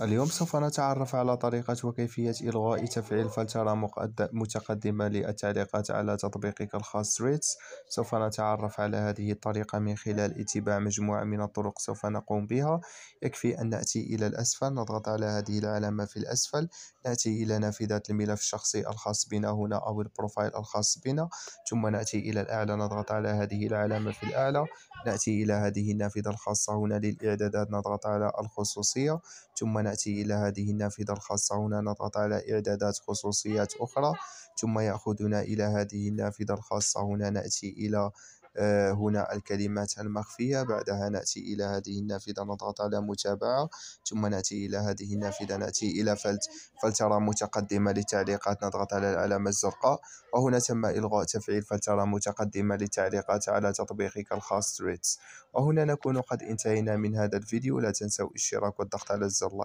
اليوم سوف نتعرف على طريقة وكيفية إلغاء تفعيل فلترة متقدمة للتعليقات على تطبيقك الخاص ريتس سوف نتعرف على هذه الطريقة من خلال اتباع مجموعة من الطرق سوف نقوم بها يكفي أن نأتي إلى الأسفل نضغط على هذه العلامة في الأسفل نأتي إلى نافذة الملف الشخصي الخاص بنا هنا أو البروفايل الخاص بنا ثم نأتي إلى الأعلى نضغط على هذه العلامة في الأعلى نأتي إلى هذه النافذة الخاصة هنا للإعدادات نضغط على الخصوصية ثم ثم نأتي إلى هذه النافذة الخاصة هنا نضغط على إعدادات خصوصيات أخرى ثم يأخذنا إلى هذه النافذة الخاصة هنا نأتي إلى هنا الكلمات المخفية بعدها نأتي إلى هذه النافذة نضغط على متابعة ثم نأتي إلى هذه النافذة نأتي إلى فلت فلترة متقدمة للتعليقات نضغط على العلامة الزرقاء وهنا تم إلغاء تفعيل فلترة متقدمة للتعليقات على تطبيقك الخاص تريتس وهنا نكون قد انتهينا من هذا الفيديو لا تنسوا الاشتراك والضغط على الزر لايك